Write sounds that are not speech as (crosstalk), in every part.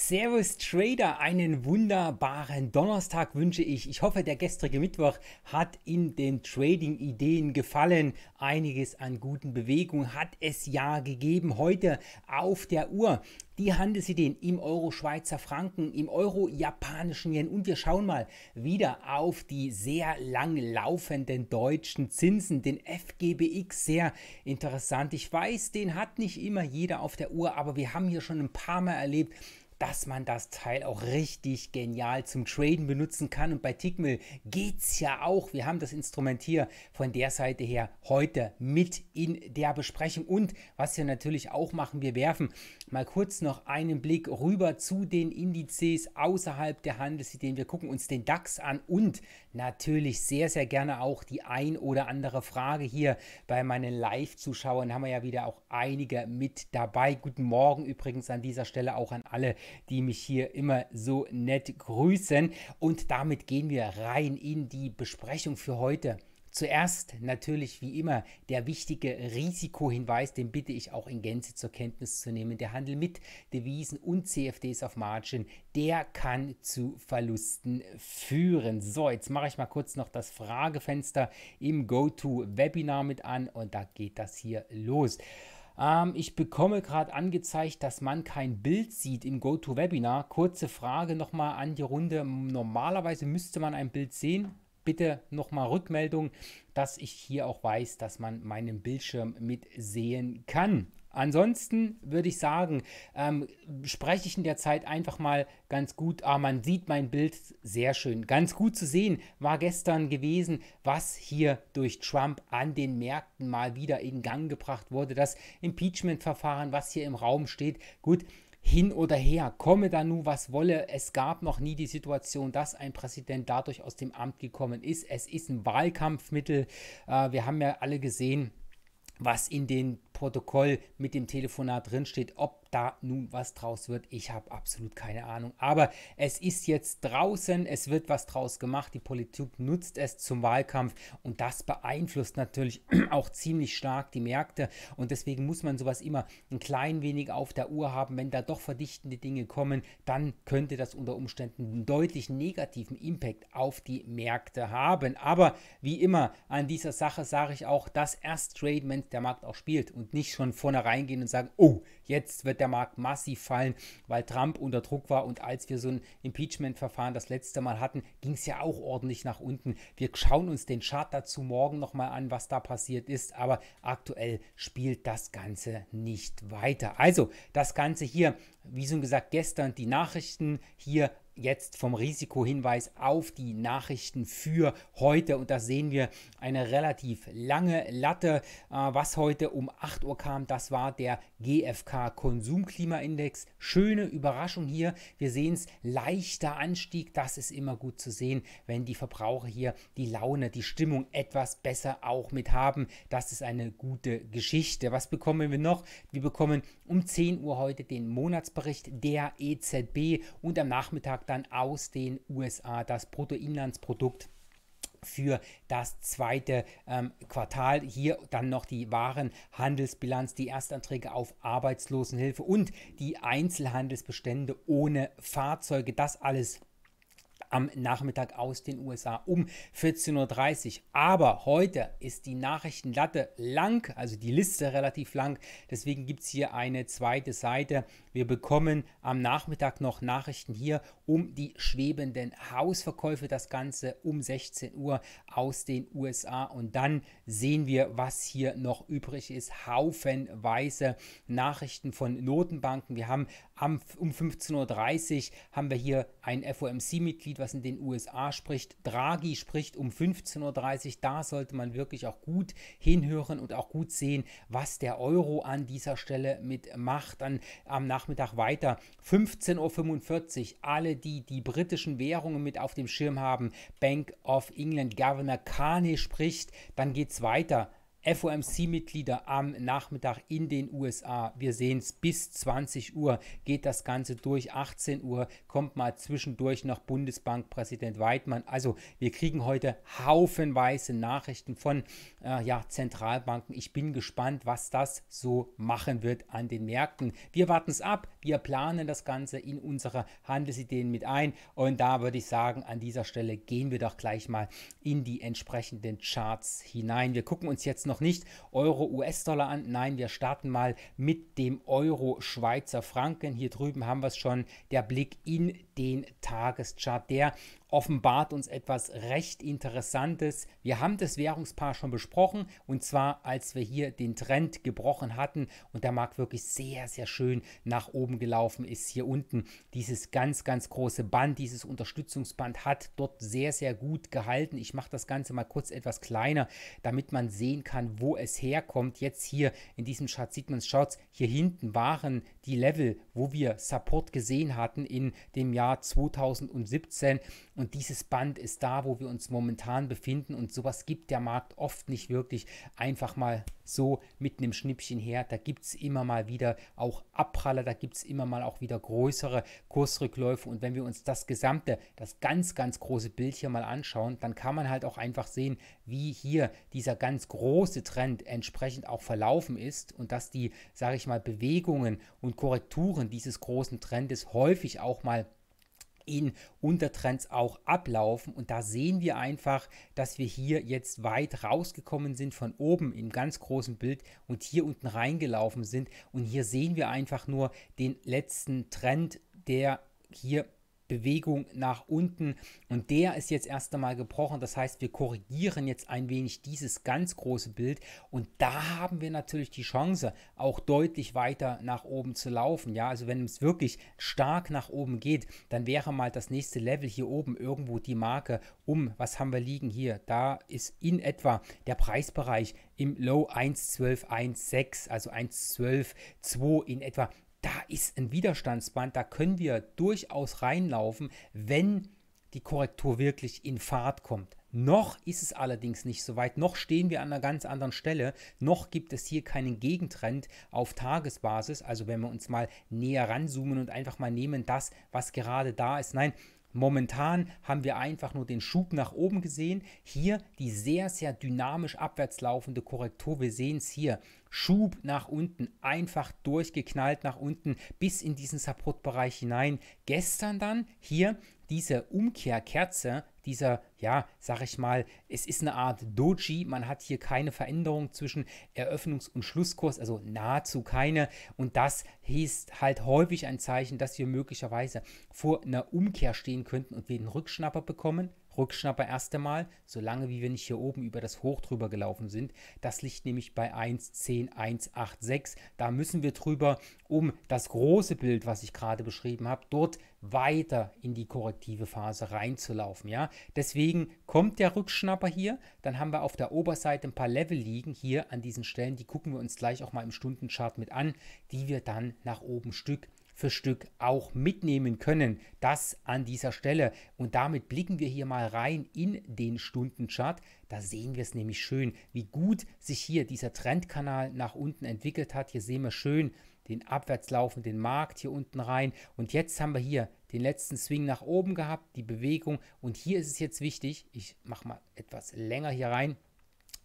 Servus Trader, einen wunderbaren Donnerstag wünsche ich. Ich hoffe, der gestrige Mittwoch hat in den Trading-Ideen gefallen. Einiges an guten Bewegungen hat es ja gegeben heute auf der Uhr die Handelsideen im Euro Schweizer Franken, im Euro japanischen Yen und wir schauen mal wieder auf die sehr lang laufenden deutschen Zinsen, den FGBX, sehr interessant. Ich weiß, den hat nicht immer jeder auf der Uhr, aber wir haben hier schon ein paar Mal erlebt, dass man das Teil auch richtig genial zum Traden benutzen kann. Und bei Tickmill geht's ja auch. Wir haben das Instrument hier von der Seite her heute mit in der Besprechung. Und was wir natürlich auch machen, wir werfen mal kurz noch einen Blick rüber zu den Indizes außerhalb der Handelsideen. Wir gucken uns den DAX an und natürlich sehr, sehr gerne auch die ein oder andere Frage hier bei meinen Live-Zuschauern. Haben wir ja wieder auch einige mit dabei. Guten Morgen übrigens an dieser Stelle auch an alle, die mich hier immer so nett grüßen. Und damit gehen wir rein in die Besprechung für heute. Zuerst natürlich wie immer der wichtige Risikohinweis, den bitte ich auch in Gänze zur Kenntnis zu nehmen. Der Handel mit Devisen und CFDs auf Margin, der kann zu Verlusten führen. So, jetzt mache ich mal kurz noch das Fragefenster im GoTo-Webinar mit an und da geht das hier los ähm, ich bekomme gerade angezeigt, dass man kein Bild sieht im GoToWebinar. Kurze Frage nochmal an die Runde. Normalerweise müsste man ein Bild sehen bitte nochmal Rückmeldung, dass ich hier auch weiß, dass man meinen Bildschirm mitsehen kann. Ansonsten würde ich sagen, ähm, spreche ich in der Zeit einfach mal ganz gut. Ah, man sieht mein Bild sehr schön. Ganz gut zu sehen war gestern gewesen, was hier durch Trump an den Märkten mal wieder in Gang gebracht wurde. Das Impeachment-Verfahren, was hier im Raum steht. Gut, hin oder her, komme da nun was wolle. Es gab noch nie die Situation, dass ein Präsident dadurch aus dem Amt gekommen ist. Es ist ein Wahlkampfmittel. Äh, wir haben ja alle gesehen, was in dem Protokoll mit dem Telefonat drinsteht, ob da nun was draus wird, ich habe absolut keine Ahnung. Aber es ist jetzt draußen, es wird was draus gemacht, die Politik nutzt es zum Wahlkampf und das beeinflusst natürlich (clears throat) auch ziemlich stark die Märkte und deswegen muss man sowas immer ein klein wenig auf der Uhr haben. Wenn da doch verdichtende Dinge kommen, dann könnte das unter Umständen einen deutlichen negativen Impact auf die Märkte haben. Aber wie immer an dieser Sache sage ich auch, dass erst Trade, wenn der Markt auch spielt und nicht schon vornherein gehen und sagen, oh, jetzt wird der Markt massiv fallen, weil Trump unter Druck war und als wir so ein Impeachment-Verfahren das letzte Mal hatten, ging es ja auch ordentlich nach unten. Wir schauen uns den Chart dazu morgen nochmal an, was da passiert ist, aber aktuell spielt das Ganze nicht weiter. Also das Ganze hier, wie schon gesagt, gestern die Nachrichten, hier jetzt vom Risikohinweis auf die Nachrichten für heute. Und da sehen wir eine relativ lange Latte. Äh, was heute um 8 Uhr kam, das war der GfK Konsumklimaindex. Schöne Überraschung hier. Wir sehen es, leichter Anstieg. Das ist immer gut zu sehen, wenn die Verbraucher hier die Laune, die Stimmung etwas besser auch mit haben. Das ist eine gute Geschichte. Was bekommen wir noch? Wir bekommen um 10 Uhr heute den Monatsbericht der EZB und am Nachmittag dann aus den USA das Bruttoinlandsprodukt für das zweite ähm, Quartal. Hier dann noch die Warenhandelsbilanz, die Erstanträge auf Arbeitslosenhilfe und die Einzelhandelsbestände ohne Fahrzeuge. Das alles am Nachmittag aus den USA um 14.30 Uhr. Aber heute ist die Nachrichtenlatte lang, also die Liste relativ lang. Deswegen gibt es hier eine zweite Seite wir bekommen am Nachmittag noch Nachrichten hier um die schwebenden Hausverkäufe. Das Ganze um 16 Uhr aus den USA. Und dann sehen wir, was hier noch übrig ist. Haufenweise Nachrichten von Notenbanken. Wir haben am, um 15.30 Uhr haben wir hier ein FOMC-Mitglied, was in den USA spricht. Draghi spricht um 15.30 Uhr. Da sollte man wirklich auch gut hinhören und auch gut sehen, was der Euro an dieser Stelle mitmacht. Dann am Nachmittag Nachmittag weiter. 15.45 Uhr. Alle, die die britischen Währungen mit auf dem Schirm haben, Bank of England Governor Carney spricht, dann geht es weiter. FOMC-Mitglieder am Nachmittag in den USA. Wir sehen es bis 20 Uhr geht das Ganze durch. 18 Uhr kommt mal zwischendurch noch Bundesbankpräsident Weidmann. Also wir kriegen heute haufenweise Nachrichten von äh, ja, Zentralbanken. Ich bin gespannt, was das so machen wird an den Märkten. Wir warten es ab. Wir planen das Ganze in unsere Handelsideen mit ein und da würde ich sagen, an dieser Stelle gehen wir doch gleich mal in die entsprechenden Charts hinein. Wir gucken uns jetzt noch nicht Euro, US-Dollar an, nein, wir starten mal mit dem Euro Schweizer Franken. Hier drüben haben wir es schon, der Blick in den Tageschart. Der offenbart uns etwas recht Interessantes. Wir haben das Währungspaar schon besprochen und zwar, als wir hier den Trend gebrochen hatten und der Markt wirklich sehr, sehr schön nach oben gelaufen ist. Hier unten dieses ganz, ganz große Band, dieses Unterstützungsband hat dort sehr, sehr gut gehalten. Ich mache das Ganze mal kurz etwas kleiner, damit man sehen kann, wo es herkommt. Jetzt hier in diesem Chart sieht man es, schaut, hier hinten waren die Level, wo wir Support gesehen hatten in dem Jahr Jahr 2017. Und dieses Band ist da, wo wir uns momentan befinden. Und sowas gibt der Markt oft nicht wirklich einfach mal so mit einem Schnippchen her. Da gibt es immer mal wieder auch Abpraller, da gibt es immer mal auch wieder größere Kursrückläufe. Und wenn wir uns das gesamte, das ganz, ganz große Bild hier mal anschauen, dann kann man halt auch einfach sehen, wie hier dieser ganz große Trend entsprechend auch verlaufen ist und dass die, sage ich mal, Bewegungen und Korrekturen dieses großen Trendes häufig auch mal in Untertrends auch ablaufen. Und da sehen wir einfach, dass wir hier jetzt weit rausgekommen sind von oben im ganz großen Bild und hier unten reingelaufen sind. Und hier sehen wir einfach nur den letzten Trend, der hier Bewegung nach unten und der ist jetzt erst einmal gebrochen. Das heißt, wir korrigieren jetzt ein wenig dieses ganz große Bild und da haben wir natürlich die Chance, auch deutlich weiter nach oben zu laufen. Ja, also wenn es wirklich stark nach oben geht, dann wäre mal das nächste Level hier oben irgendwo die Marke um. Was haben wir liegen hier? Da ist in etwa der Preisbereich im Low 11216, also 112,2 in etwa da ist ein Widerstandsband, da können wir durchaus reinlaufen, wenn die Korrektur wirklich in Fahrt kommt. Noch ist es allerdings nicht so weit, noch stehen wir an einer ganz anderen Stelle, noch gibt es hier keinen Gegentrend auf Tagesbasis. Also wenn wir uns mal näher ranzoomen und einfach mal nehmen das, was gerade da ist. Nein, Momentan haben wir einfach nur den Schub nach oben gesehen. Hier die sehr, sehr dynamisch abwärts laufende Korrektur. Wir sehen es hier. Schub nach unten, einfach durchgeknallt nach unten bis in diesen Support-Bereich hinein. Gestern dann hier diese Umkehrkerze dieser, ja, sag ich mal, es ist eine Art Doji. Man hat hier keine Veränderung zwischen Eröffnungs- und Schlusskurs, also nahezu keine. Und das ist halt häufig ein Zeichen, dass wir möglicherweise vor einer Umkehr stehen könnten und wir den Rückschnapper bekommen. Rückschnapper erst einmal, solange wie wir nicht hier oben über das Hoch drüber gelaufen sind. Das liegt nämlich bei 1,10186. Da müssen wir drüber, um das große Bild, was ich gerade beschrieben habe, dort weiter in die korrektive Phase reinzulaufen. Ja? Deswegen kommt der Rückschnapper hier, dann haben wir auf der Oberseite ein paar Level liegen hier an diesen Stellen, die gucken wir uns gleich auch mal im Stundenchart mit an, die wir dann nach oben Stück für Stück auch mitnehmen können. Das an dieser Stelle. Und damit blicken wir hier mal rein in den Stundenchart. Da sehen wir es nämlich schön, wie gut sich hier dieser Trendkanal nach unten entwickelt hat. Hier sehen wir schön, den Abwärtslaufen, den Markt hier unten rein. Und jetzt haben wir hier den letzten Swing nach oben gehabt, die Bewegung. Und hier ist es jetzt wichtig, ich mache mal etwas länger hier rein,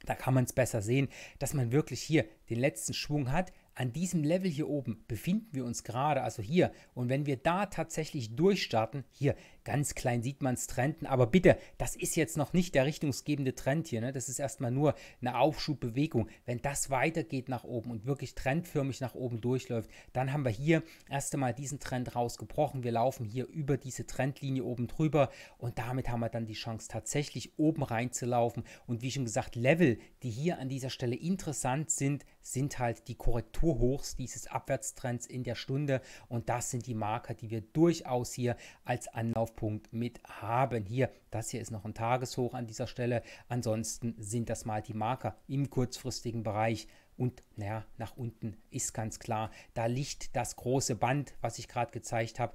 da kann man es besser sehen, dass man wirklich hier den letzten Schwung hat. An diesem Level hier oben befinden wir uns gerade, also hier. Und wenn wir da tatsächlich durchstarten, hier, Ganz klein sieht man es trenden, aber bitte, das ist jetzt noch nicht der richtungsgebende Trend hier. Ne? Das ist erstmal nur eine Aufschubbewegung. Wenn das weitergeht nach oben und wirklich trendförmig nach oben durchläuft, dann haben wir hier erst einmal diesen Trend rausgebrochen. Wir laufen hier über diese Trendlinie oben drüber und damit haben wir dann die Chance, tatsächlich oben reinzulaufen. Und wie schon gesagt, Level, die hier an dieser Stelle interessant sind, sind halt die Korrekturhochs dieses Abwärtstrends in der Stunde. Und das sind die Marker, die wir durchaus hier als Anlauf Anlaufpunkt mit haben. Hier, das hier ist noch ein Tageshoch an dieser Stelle. Ansonsten sind das mal die Marker im kurzfristigen Bereich. Und naja, nach unten ist ganz klar, da liegt das große Band, was ich gerade gezeigt habe.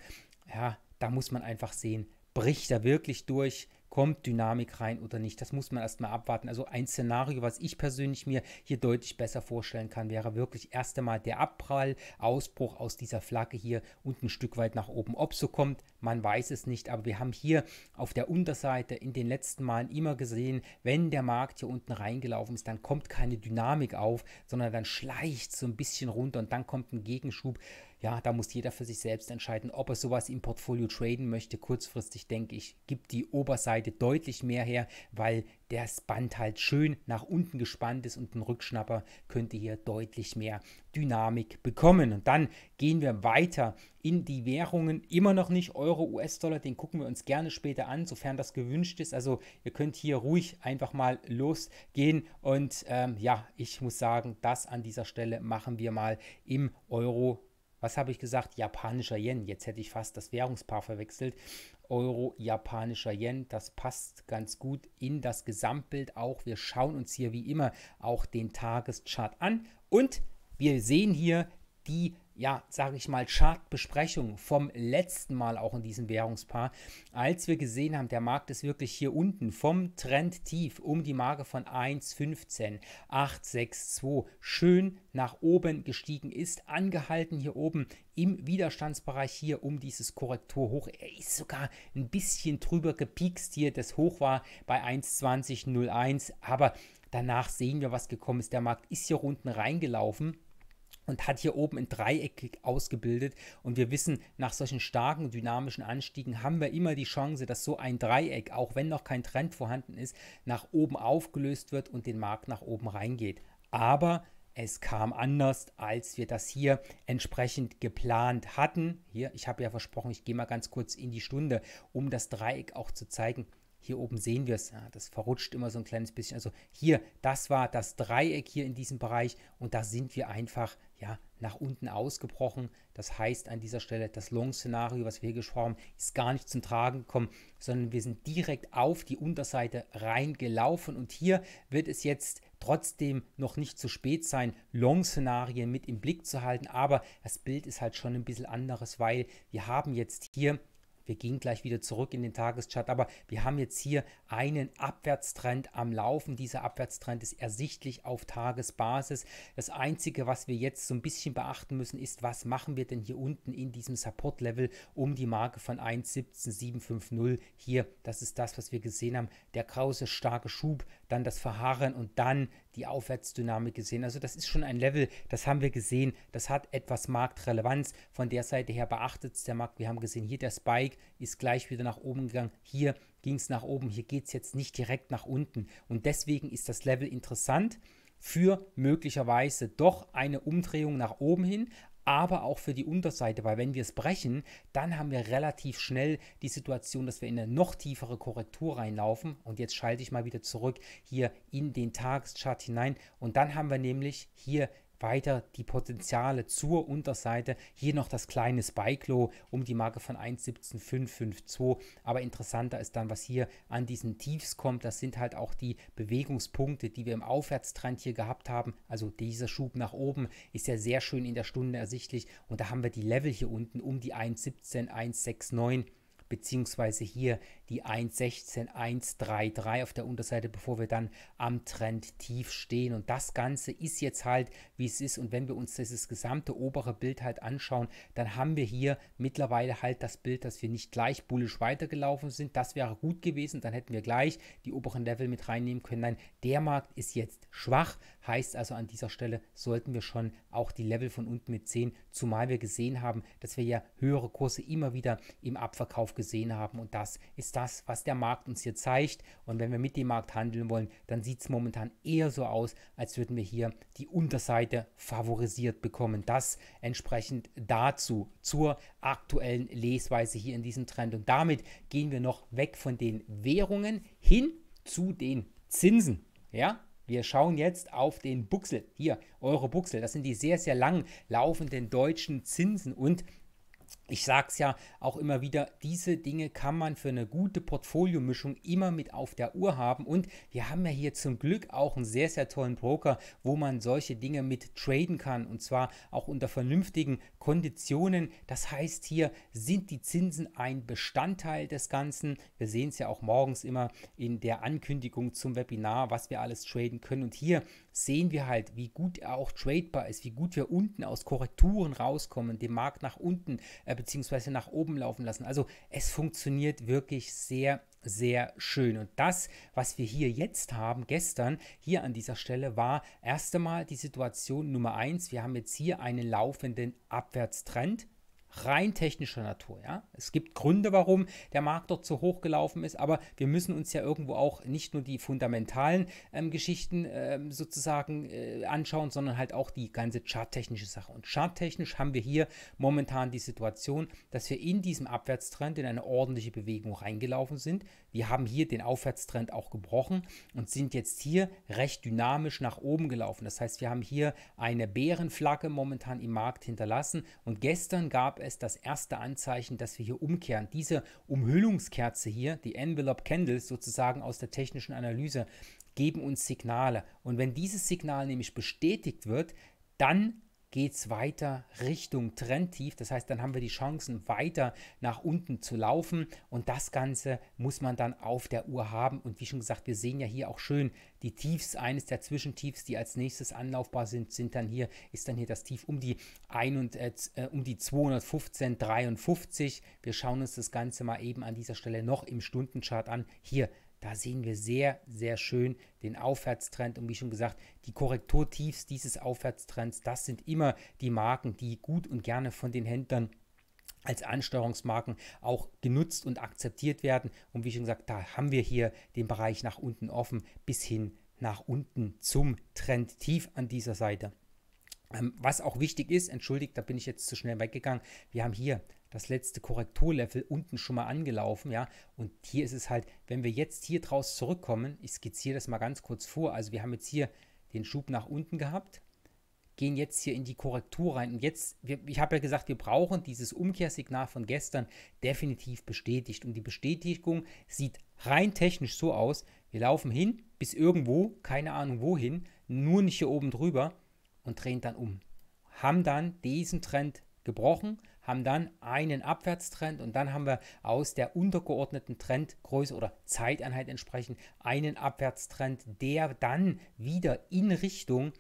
Ja, da muss man einfach sehen, bricht er wirklich durch, kommt Dynamik rein oder nicht. Das muss man erstmal abwarten. Also ein Szenario, was ich persönlich mir hier deutlich besser vorstellen kann, wäre wirklich erst einmal der Abprall, Ausbruch aus dieser Flagge hier und ein Stück weit nach oben. Ob so kommt, man weiß es nicht, aber wir haben hier auf der Unterseite in den letzten Malen immer gesehen, wenn der Markt hier unten reingelaufen ist, dann kommt keine Dynamik auf, sondern dann schleicht so ein bisschen runter und dann kommt ein Gegenschub ja, da muss jeder für sich selbst entscheiden, ob er sowas im Portfolio traden möchte. Kurzfristig denke ich, gibt die Oberseite deutlich mehr her, weil das Band halt schön nach unten gespannt ist und ein Rückschnapper könnte hier deutlich mehr Dynamik bekommen. Und dann gehen wir weiter in die Währungen. Immer noch nicht Euro, US-Dollar, den gucken wir uns gerne später an, sofern das gewünscht ist. Also ihr könnt hier ruhig einfach mal losgehen. Und ähm, ja, ich muss sagen, das an dieser Stelle machen wir mal im Euro was habe ich gesagt? Japanischer Yen. Jetzt hätte ich fast das Währungspaar verwechselt. Euro, japanischer Yen. Das passt ganz gut in das Gesamtbild auch. Wir schauen uns hier wie immer auch den Tageschart an und wir sehen hier die ja, sage ich mal, Chartbesprechung vom letzten Mal auch in diesem Währungspaar, als wir gesehen haben, der Markt ist wirklich hier unten vom Trend tief um die Marke von 1,15862 schön nach oben gestiegen ist, angehalten hier oben im Widerstandsbereich hier um dieses Korrekturhoch. Er ist sogar ein bisschen drüber gepiekst hier. Das Hoch war bei 1,2001, aber danach sehen wir, was gekommen ist. Der Markt ist hier unten reingelaufen und hat hier oben ein Dreieck ausgebildet. Und wir wissen, nach solchen starken dynamischen Anstiegen haben wir immer die Chance, dass so ein Dreieck, auch wenn noch kein Trend vorhanden ist, nach oben aufgelöst wird und den Markt nach oben reingeht. Aber es kam anders, als wir das hier entsprechend geplant hatten. Hier, ich habe ja versprochen, ich gehe mal ganz kurz in die Stunde, um das Dreieck auch zu zeigen. Hier oben sehen wir es, ja, das verrutscht immer so ein kleines bisschen. Also hier, das war das Dreieck hier in diesem Bereich und da sind wir einfach ja, nach unten ausgebrochen. Das heißt an dieser Stelle, das Long-Szenario, was wir hier gesprochen haben, ist gar nicht zum Tragen gekommen, sondern wir sind direkt auf die Unterseite reingelaufen und hier wird es jetzt trotzdem noch nicht zu spät sein, Long-Szenarien mit im Blick zu halten, aber das Bild ist halt schon ein bisschen anderes, weil wir haben jetzt hier wir gehen gleich wieder zurück in den Tageschart, aber wir haben jetzt hier einen Abwärtstrend am Laufen. Dieser Abwärtstrend ist ersichtlich auf Tagesbasis. Das Einzige, was wir jetzt so ein bisschen beachten müssen, ist, was machen wir denn hier unten in diesem Support-Level um die Marke von 1,17750 hier. Das ist das, was wir gesehen haben. Der krause, starke Schub, dann das Verharren und dann die Aufwärtsdynamik gesehen. Also das ist schon ein Level, das haben wir gesehen, das hat etwas Marktrelevanz. Von der Seite her beachtet es der Markt. Wir haben gesehen, hier der Spike ist gleich wieder nach oben gegangen, hier ging es nach oben, hier geht es jetzt nicht direkt nach unten. Und deswegen ist das Level interessant für möglicherweise doch eine Umdrehung nach oben hin, aber auch für die Unterseite, weil wenn wir es brechen, dann haben wir relativ schnell die Situation, dass wir in eine noch tiefere Korrektur reinlaufen. Und jetzt schalte ich mal wieder zurück hier in den Tageschart hinein. Und dann haben wir nämlich hier weiter die Potenziale zur Unterseite. Hier noch das kleine Spike-Low um die Marke von 1,17552. Aber interessanter ist dann, was hier an diesen Tiefs kommt. Das sind halt auch die Bewegungspunkte, die wir im Aufwärtstrend hier gehabt haben. Also dieser Schub nach oben ist ja sehr schön in der Stunde ersichtlich. Und da haben wir die Level hier unten um die 1,17169 beziehungsweise hier die 1,16,133 auf der Unterseite, bevor wir dann am Trend tief stehen. Und das Ganze ist jetzt halt, wie es ist. Und wenn wir uns dieses gesamte obere Bild halt anschauen, dann haben wir hier mittlerweile halt das Bild, dass wir nicht gleich bullisch weitergelaufen sind. Das wäre gut gewesen, dann hätten wir gleich die oberen Level mit reinnehmen können. Nein, der Markt ist jetzt schwach, heißt also an dieser Stelle sollten wir schon auch die Level von unten mit 10, zumal wir gesehen haben, dass wir ja höhere Kurse immer wieder im Abverkauf gesehen haben. Und das ist dann das, was der Markt uns hier zeigt. Und wenn wir mit dem Markt handeln wollen, dann sieht es momentan eher so aus, als würden wir hier die Unterseite favorisiert bekommen. Das entsprechend dazu zur aktuellen Lesweise hier in diesem Trend. Und damit gehen wir noch weg von den Währungen hin zu den Zinsen. Ja, wir schauen jetzt auf den Buchsel, hier, Euro-Buchsel. Das sind die sehr, sehr lang laufenden deutschen Zinsen und ich sage es ja auch immer wieder, diese Dinge kann man für eine gute Portfoliomischung immer mit auf der Uhr haben. Und wir haben ja hier zum Glück auch einen sehr, sehr tollen Broker, wo man solche Dinge mit traden kann. Und zwar auch unter vernünftigen Konditionen. Das heißt, hier sind die Zinsen ein Bestandteil des Ganzen. Wir sehen es ja auch morgens immer in der Ankündigung zum Webinar, was wir alles traden können. Und hier sehen wir halt, wie gut er auch tradebar ist, wie gut wir unten aus Korrekturen rauskommen, den Markt nach unten äh, bzw. nach oben laufen lassen. Also es funktioniert wirklich sehr, sehr schön. Und das, was wir hier jetzt haben, gestern hier an dieser Stelle, war erst einmal die Situation Nummer eins. Wir haben jetzt hier einen laufenden Abwärtstrend rein technischer Natur. Ja? Es gibt Gründe, warum der Markt dort so hoch gelaufen ist, aber wir müssen uns ja irgendwo auch nicht nur die fundamentalen ähm, Geschichten ähm, sozusagen äh, anschauen, sondern halt auch die ganze charttechnische Sache. Und charttechnisch haben wir hier momentan die Situation, dass wir in diesem Abwärtstrend in eine ordentliche Bewegung reingelaufen sind. Wir haben hier den Aufwärtstrend auch gebrochen und sind jetzt hier recht dynamisch nach oben gelaufen. Das heißt, wir haben hier eine Bärenflagge momentan im Markt hinterlassen und gestern gab gab es das erste Anzeichen, dass wir hier umkehren. Diese Umhüllungskerze hier, die Envelope Candles sozusagen aus der technischen Analyse, geben uns Signale. Und wenn dieses Signal nämlich bestätigt wird, dann geht es weiter Richtung Trendtief. Das heißt, dann haben wir die Chancen, weiter nach unten zu laufen. Und das Ganze muss man dann auf der Uhr haben. Und wie schon gesagt, wir sehen ja hier auch schön die Tiefs. Eines der Zwischentiefs, die als nächstes anlaufbar sind, sind dann hier, ist dann hier das Tief um die, äh, äh, um die 215,53. Wir schauen uns das Ganze mal eben an dieser Stelle noch im Stundenchart an. Hier da sehen wir sehr, sehr schön den Aufwärtstrend und wie schon gesagt, die Korrekturtiefs dieses Aufwärtstrends, das sind immer die Marken, die gut und gerne von den Händlern als Ansteuerungsmarken auch genutzt und akzeptiert werden. Und wie schon gesagt, da haben wir hier den Bereich nach unten offen bis hin nach unten zum Trend tief an dieser Seite. Ähm, was auch wichtig ist, entschuldigt, da bin ich jetzt zu schnell weggegangen. Wir haben hier das letzte Korrekturlevel unten schon mal angelaufen, ja. Und hier ist es halt, wenn wir jetzt hier draus zurückkommen, ich skizziere das mal ganz kurz vor, also wir haben jetzt hier den Schub nach unten gehabt, gehen jetzt hier in die Korrektur rein. Und jetzt, ich habe ja gesagt, wir brauchen dieses Umkehrsignal von gestern definitiv bestätigt. Und die Bestätigung sieht rein technisch so aus, wir laufen hin bis irgendwo, keine Ahnung wohin, nur nicht hier oben drüber und drehen dann um. Haben dann diesen Trend gebrochen, haben dann einen Abwärtstrend und dann haben wir aus der untergeordneten Trendgröße oder Zeiteinheit entsprechend einen Abwärtstrend, der dann wieder in Richtung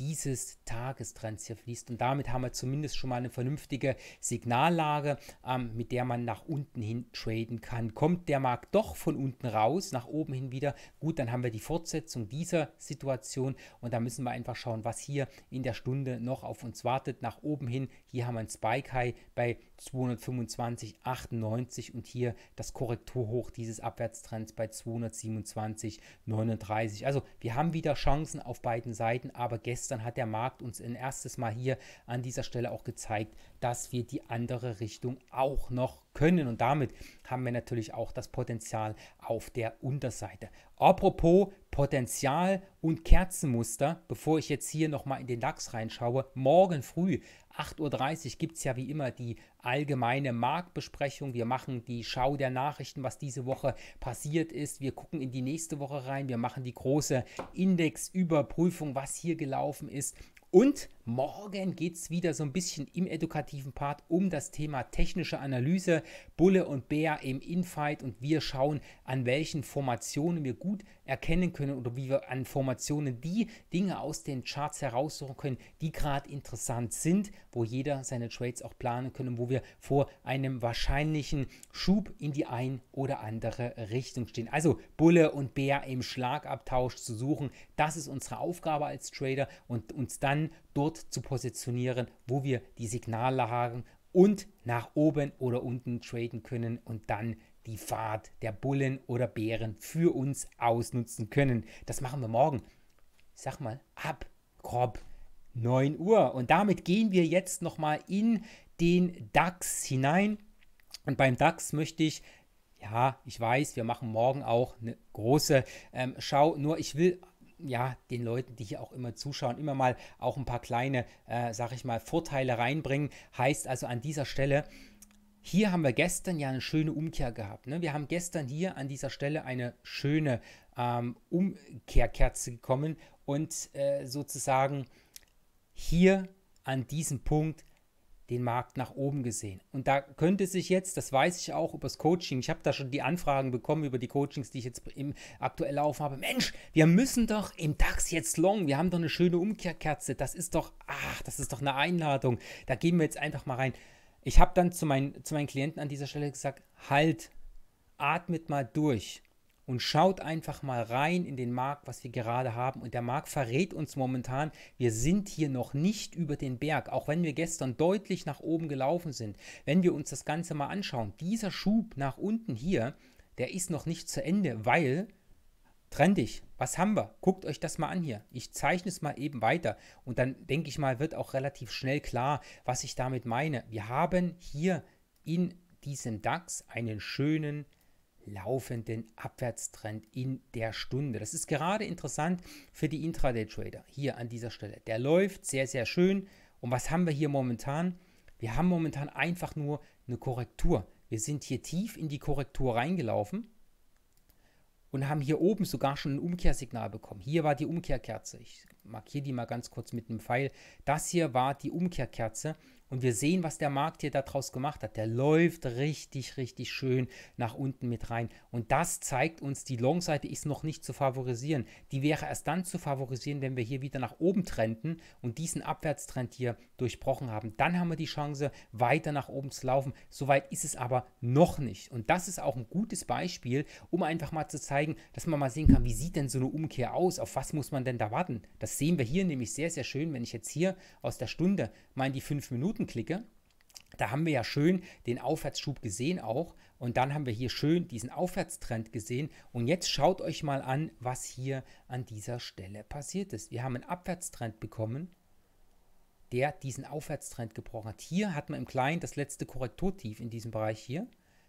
dieses Tagestrends hier fließt. Und damit haben wir zumindest schon mal eine vernünftige Signallage, ähm, mit der man nach unten hin traden kann. Kommt der Markt doch von unten raus, nach oben hin wieder, gut, dann haben wir die Fortsetzung dieser Situation und da müssen wir einfach schauen, was hier in der Stunde noch auf uns wartet. Nach oben hin, hier haben wir einen Spike High bei 225,98 und hier das Korrekturhoch dieses Abwärtstrends bei 227,39. Also wir haben wieder Chancen auf beiden Seiten, aber gestern hat der Markt uns ein erstes Mal hier an dieser Stelle auch gezeigt, dass wir die andere Richtung auch noch können und damit haben wir natürlich auch das Potenzial auf der Unterseite. Apropos Potenzial und Kerzenmuster, bevor ich jetzt hier nochmal in den DAX reinschaue, morgen früh 8.30 Uhr gibt es ja wie immer die allgemeine Marktbesprechung. Wir machen die Schau der Nachrichten, was diese Woche passiert ist. Wir gucken in die nächste Woche rein. Wir machen die große Indexüberprüfung, was hier gelaufen ist. Und morgen geht es wieder so ein bisschen im edukativen Part um das Thema technische Analyse, Bulle und Bär im Infight und wir schauen, an welchen Formationen wir gut erkennen können oder wie wir an Formationen die Dinge aus den Charts heraussuchen können, die gerade interessant sind, wo jeder seine Trades auch planen können, wo wir vor einem wahrscheinlichen Schub in die ein oder andere Richtung stehen. Also Bulle und Bär im Schlagabtausch zu suchen, das ist unsere Aufgabe als Trader und uns dann dort zu positionieren, wo wir die Signale haben und nach oben oder unten traden können und dann die Fahrt der Bullen oder Bären für uns ausnutzen können. Das machen wir morgen. Ich sag mal, ab grob 9 Uhr. Und damit gehen wir jetzt nochmal in den DAX hinein. Und beim DAX möchte ich ja, ich weiß, wir machen morgen auch eine große ähm, Schau. Nur ich will ja den Leuten, die hier auch immer zuschauen, immer mal auch ein paar kleine, äh, sag ich mal, Vorteile reinbringen. Heißt also an dieser Stelle, hier haben wir gestern ja eine schöne Umkehr gehabt. Ne? Wir haben gestern hier an dieser Stelle eine schöne ähm, Umkehrkerze gekommen und äh, sozusagen hier an diesem Punkt den Markt nach oben gesehen. Und da könnte sich jetzt, das weiß ich auch übers Coaching, ich habe da schon die Anfragen bekommen über die Coachings, die ich jetzt im aktuell laufen habe. Mensch, wir müssen doch im DAX jetzt long, wir haben doch eine schöne Umkehrkerze, das ist doch, ach, das ist doch eine Einladung. Da gehen wir jetzt einfach mal rein ich habe dann zu, mein, zu meinen Klienten an dieser Stelle gesagt, halt, atmet mal durch und schaut einfach mal rein in den Markt, was wir gerade haben. Und der Markt verrät uns momentan, wir sind hier noch nicht über den Berg, auch wenn wir gestern deutlich nach oben gelaufen sind. Wenn wir uns das Ganze mal anschauen, dieser Schub nach unten hier, der ist noch nicht zu Ende, weil trendig. Was haben wir? Guckt euch das mal an hier. Ich zeichne es mal eben weiter und dann denke ich mal, wird auch relativ schnell klar, was ich damit meine. Wir haben hier in diesem DAX einen schönen laufenden Abwärtstrend in der Stunde. Das ist gerade interessant für die Intraday-Trader hier an dieser Stelle. Der läuft sehr, sehr schön. Und was haben wir hier momentan? Wir haben momentan einfach nur eine Korrektur. Wir sind hier tief in die Korrektur reingelaufen und haben hier oben sogar schon ein Umkehrsignal bekommen. Hier war die Umkehrkerze. Ich markiere die mal ganz kurz mit einem Pfeil. Das hier war die Umkehrkerze und wir sehen, was der Markt hier daraus gemacht hat. Der läuft richtig, richtig schön nach unten mit rein. Und das zeigt uns, die Long-Seite ist noch nicht zu favorisieren. Die wäre erst dann zu favorisieren, wenn wir hier wieder nach oben trenden und diesen Abwärtstrend hier durchbrochen haben. Dann haben wir die Chance, weiter nach oben zu laufen. Soweit ist es aber noch nicht. Und das ist auch ein gutes Beispiel, um einfach mal zu zeigen, dass man mal sehen kann, wie sieht denn so eine Umkehr aus? Auf was muss man denn da warten? Das das sehen wir hier nämlich sehr, sehr schön, wenn ich jetzt hier aus der Stunde mal in die 5 Minuten klicke. Da haben wir ja schön den Aufwärtsschub gesehen auch und dann haben wir hier schön diesen Aufwärtstrend gesehen und jetzt schaut euch mal an, was hier an dieser Stelle passiert ist. Wir haben einen Abwärtstrend bekommen, der diesen Aufwärtstrend gebrochen hat. Hier hat man im Kleinen das letzte Korrekturtief in diesem Bereich hier.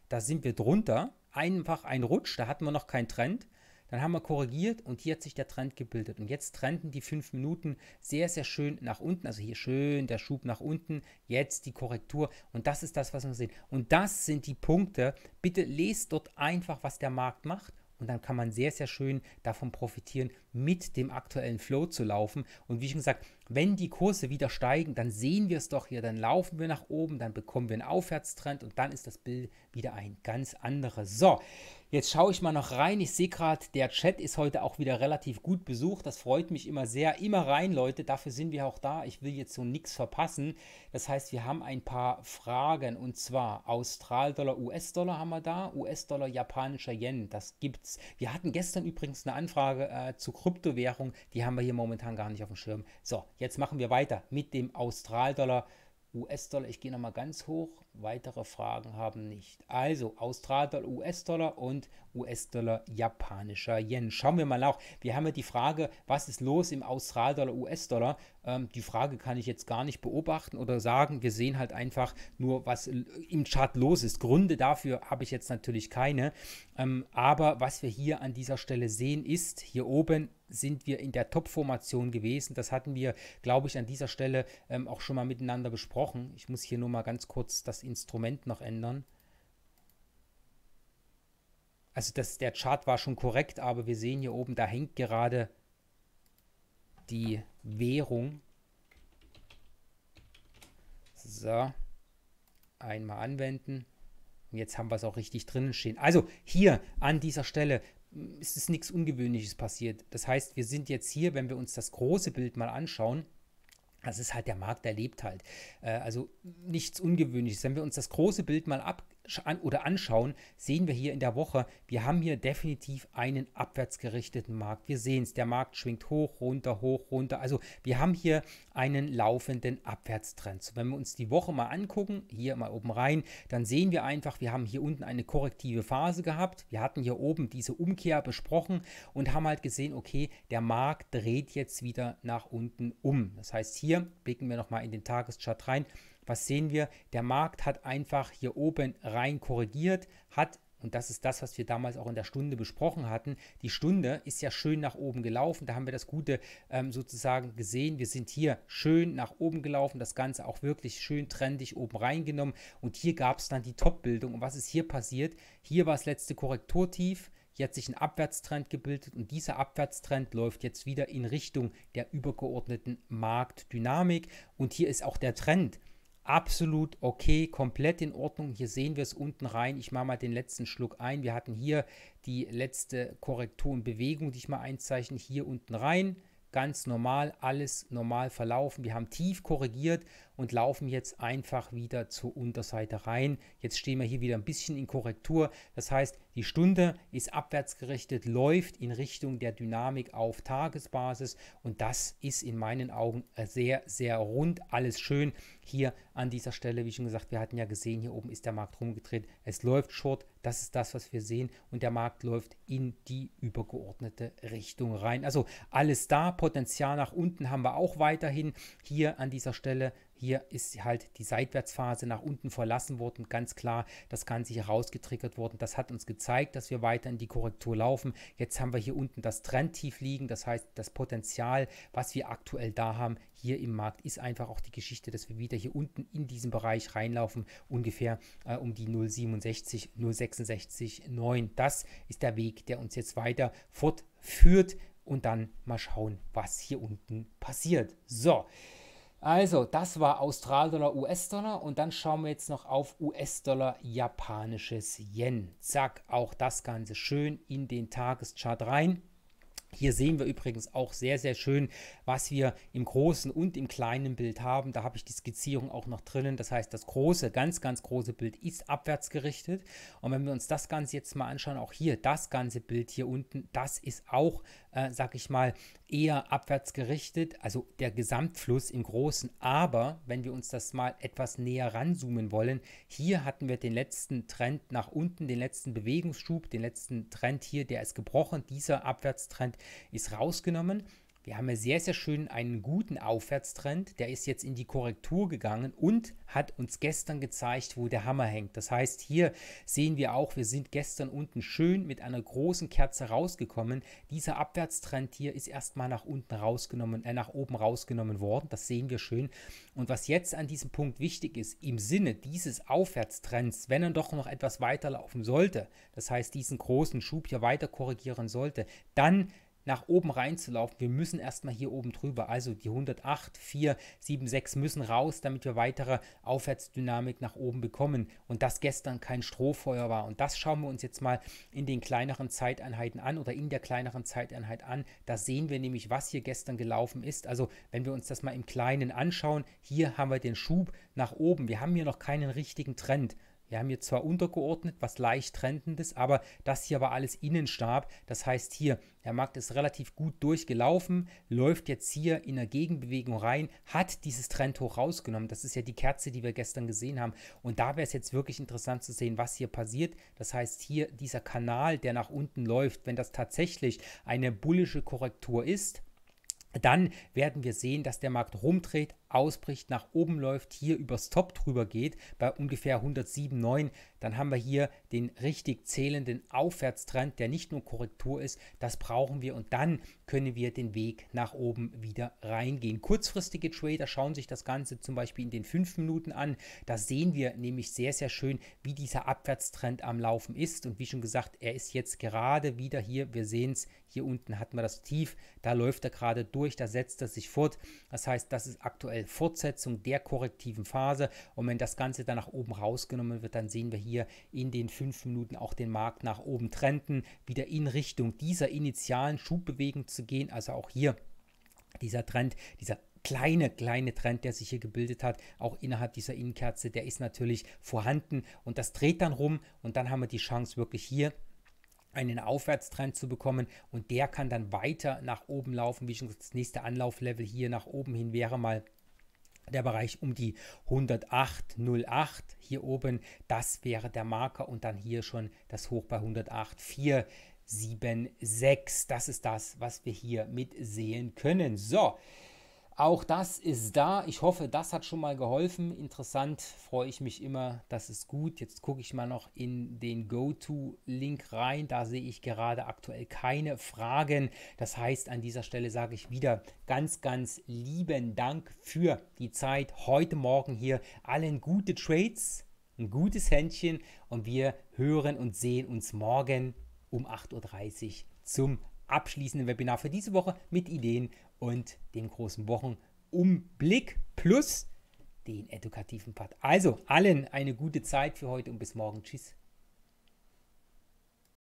Da sind wir drunter, einfach ein Rutsch, da hatten wir noch keinen Trend dann haben wir korrigiert und hier hat sich der Trend gebildet. Und jetzt trenden die 5 Minuten sehr, sehr schön nach unten. Also hier schön der Schub nach unten, jetzt die Korrektur. Und das ist das, was wir sehen. Und das sind die Punkte. Bitte lest dort einfach, was der Markt macht. Und dann kann man sehr, sehr schön davon profitieren, mit dem aktuellen Flow zu laufen. Und wie schon gesagt, wenn die Kurse wieder steigen, dann sehen wir es doch hier, dann laufen wir nach oben, dann bekommen wir einen Aufwärtstrend und dann ist das Bild wieder ein ganz anderes. So, Jetzt schaue ich mal noch rein. Ich sehe gerade, der Chat ist heute auch wieder relativ gut besucht. Das freut mich immer sehr. Immer rein, Leute. Dafür sind wir auch da. Ich will jetzt so nichts verpassen. Das heißt, wir haben ein paar Fragen. Und zwar Australdollar, US-Dollar haben wir da. US-Dollar, japanischer Yen. Das gibt's. Wir hatten gestern übrigens eine Anfrage äh, zu Kryptowährung. Die haben wir hier momentan gar nicht auf dem Schirm. So, jetzt machen wir weiter mit dem Australdollar, US-Dollar. Ich gehe nochmal ganz hoch. Weitere Fragen haben nicht. Also Australdollar, US-Dollar und US-Dollar, japanischer Yen. Schauen wir mal nach. Wir haben ja die Frage, was ist los im Australdollar, US-Dollar? Ähm, die Frage kann ich jetzt gar nicht beobachten oder sagen. Wir sehen halt einfach nur, was im Chart los ist. Gründe dafür habe ich jetzt natürlich keine. Ähm, aber was wir hier an dieser Stelle sehen, ist hier oben sind wir in der Top-Formation gewesen. Das hatten wir, glaube ich, an dieser Stelle ähm, auch schon mal miteinander besprochen. Ich muss hier nur mal ganz kurz das Instrument noch ändern. Also das, der Chart war schon korrekt, aber wir sehen hier oben, da hängt gerade die Währung. So, einmal anwenden. Und jetzt haben wir es auch richtig drinnen stehen. Also hier an dieser Stelle mm, ist es nichts Ungewöhnliches passiert. Das heißt, wir sind jetzt hier, wenn wir uns das große Bild mal anschauen, das ist halt der Markt, der lebt halt. Äh, also nichts Ungewöhnliches. Wenn wir uns das große Bild mal ab, an oder anschauen, sehen wir hier in der Woche, wir haben hier definitiv einen abwärtsgerichteten Markt. Wir sehen es, der Markt schwingt hoch, runter, hoch, runter. Also wir haben hier einen laufenden Abwärtstrend. So, wenn wir uns die Woche mal angucken, hier mal oben rein, dann sehen wir einfach, wir haben hier unten eine korrektive Phase gehabt. Wir hatten hier oben diese Umkehr besprochen und haben halt gesehen, okay, der Markt dreht jetzt wieder nach unten um. Das heißt, hier blicken wir nochmal in den Tageschart rein was sehen wir? Der Markt hat einfach hier oben rein korrigiert, hat und das ist das, was wir damals auch in der Stunde besprochen hatten. Die Stunde ist ja schön nach oben gelaufen. Da haben wir das Gute ähm, sozusagen gesehen. Wir sind hier schön nach oben gelaufen, das Ganze auch wirklich schön trendig oben reingenommen. Und hier gab es dann die Top-Bildung. Und was ist hier passiert? Hier war das letzte Korrekturtief. Hier hat sich ein Abwärtstrend gebildet und dieser Abwärtstrend läuft jetzt wieder in Richtung der übergeordneten Marktdynamik. Und hier ist auch der Trend absolut okay, komplett in Ordnung. Hier sehen wir es unten rein. Ich mache mal den letzten Schluck ein. Wir hatten hier die letzte Korrektur und Bewegung, die ich mal einzeichne, hier unten rein. Ganz normal, alles normal verlaufen. Wir haben tief korrigiert und laufen jetzt einfach wieder zur Unterseite rein. Jetzt stehen wir hier wieder ein bisschen in Korrektur. Das heißt, die Stunde ist abwärts gerichtet, läuft in Richtung der Dynamik auf Tagesbasis und das ist in meinen Augen sehr, sehr rund. Alles schön hier an dieser Stelle, wie schon gesagt, wir hatten ja gesehen, hier oben ist der Markt rumgedreht. Es läuft short, das ist das, was wir sehen und der Markt läuft in die übergeordnete Richtung rein. Also alles da, Potenzial nach unten haben wir auch weiterhin hier an dieser Stelle hier ist halt die Seitwärtsphase nach unten verlassen worden, ganz klar das Ganze hier rausgetriggert worden. Das hat uns gezeigt, dass wir weiter in die Korrektur laufen. Jetzt haben wir hier unten das Trendtief liegen, das heißt das Potenzial, was wir aktuell da haben hier im Markt, ist einfach auch die Geschichte, dass wir wieder hier unten in diesen Bereich reinlaufen, ungefähr äh, um die 0,67, 0,66, 9. Das ist der Weg, der uns jetzt weiter fortführt und dann mal schauen, was hier unten passiert. So, also, das war Australdollar, US-Dollar und dann schauen wir jetzt noch auf US-Dollar, japanisches Yen. Zack, auch das Ganze schön in den Tageschart rein. Hier sehen wir übrigens auch sehr, sehr schön, was wir im großen und im kleinen Bild haben. Da habe ich die Skizzierung auch noch drinnen. Das heißt, das große, ganz, ganz große Bild ist abwärts gerichtet. Und wenn wir uns das Ganze jetzt mal anschauen, auch hier das ganze Bild hier unten, das ist auch, äh, sag ich mal, eher abwärts gerichtet, also der Gesamtfluss im Großen. Aber wenn wir uns das mal etwas näher ranzoomen wollen, hier hatten wir den letzten Trend nach unten, den letzten Bewegungsschub, den letzten Trend hier, der ist gebrochen. Dieser Abwärtstrend ist rausgenommen. Wir haben ja sehr, sehr schön einen guten Aufwärtstrend. Der ist jetzt in die Korrektur gegangen und hat uns gestern gezeigt, wo der Hammer hängt. Das heißt, hier sehen wir auch, wir sind gestern unten schön mit einer großen Kerze rausgekommen. Dieser Abwärtstrend hier ist erstmal nach unten rausgenommen, äh, nach oben rausgenommen worden. Das sehen wir schön. Und was jetzt an diesem Punkt wichtig ist, im Sinne dieses Aufwärtstrends, wenn er doch noch etwas weiterlaufen sollte, das heißt, diesen großen Schub hier weiter korrigieren sollte, dann nach oben reinzulaufen. Wir müssen erstmal hier oben drüber. Also die 108, 4, 7, 6 müssen raus, damit wir weitere Aufwärtsdynamik nach oben bekommen. Und das gestern kein Strohfeuer war. Und das schauen wir uns jetzt mal in den kleineren Zeiteinheiten an oder in der kleineren Zeiteinheit an. Da sehen wir nämlich, was hier gestern gelaufen ist. Also wenn wir uns das mal im Kleinen anschauen, hier haben wir den Schub nach oben. Wir haben hier noch keinen richtigen Trend. Wir haben hier zwar untergeordnet, was leicht Trendendes, aber das hier war alles Innenstab. Das heißt hier, der Markt ist relativ gut durchgelaufen, läuft jetzt hier in der Gegenbewegung rein, hat dieses Trendhoch rausgenommen. Das ist ja die Kerze, die wir gestern gesehen haben. Und da wäre es jetzt wirklich interessant zu sehen, was hier passiert. Das heißt hier, dieser Kanal, der nach unten läuft, wenn das tatsächlich eine bullische Korrektur ist, dann werden wir sehen, dass der Markt rumdreht, ausbricht, nach oben läuft, hier übers Top drüber geht, bei ungefähr 107,9, dann haben wir hier den richtig zählenden Aufwärtstrend, der nicht nur Korrektur ist, das brauchen wir und dann können wir den Weg nach oben wieder reingehen. Kurzfristige Trader schauen sich das Ganze zum Beispiel in den 5 Minuten an. Da sehen wir nämlich sehr, sehr schön, wie dieser Abwärtstrend am Laufen ist und wie schon gesagt, er ist jetzt gerade wieder hier. Wir sehen es, hier unten hat man das Tief, da läuft er gerade durch, da setzt er sich fort. Das heißt, das ist aktuell Fortsetzung der korrektiven Phase und wenn das Ganze dann nach oben rausgenommen wird, dann sehen wir hier, hier in den fünf Minuten auch den Markt nach oben trennten, wieder in Richtung dieser initialen Schubbewegung zu gehen. Also auch hier dieser Trend, dieser kleine, kleine Trend, der sich hier gebildet hat, auch innerhalb dieser Innenkerze, der ist natürlich vorhanden und das dreht dann rum und dann haben wir die Chance wirklich hier einen Aufwärtstrend zu bekommen und der kann dann weiter nach oben laufen. Wie schon das nächste Anlauflevel hier nach oben hin wäre mal der Bereich um die 108,08 hier oben, das wäre der Marker und dann hier schon das Hoch bei 108,4. Das ist das, was wir hier mit sehen können. So, auch das ist da. Ich hoffe, das hat schon mal geholfen. Interessant, freue ich mich immer. Das ist gut. Jetzt gucke ich mal noch in den Go-To-Link rein. Da sehe ich gerade aktuell keine Fragen. Das heißt, an dieser Stelle sage ich wieder ganz, ganz lieben Dank für die Zeit heute Morgen hier. Allen gute Trades, ein gutes Händchen und wir hören und sehen uns morgen um 8.30 Uhr zum abschließenden Webinar für diese Woche mit Ideen und dem großen Wochenumblick plus den edukativen Part. Also allen eine gute Zeit für heute und bis morgen. Tschüss.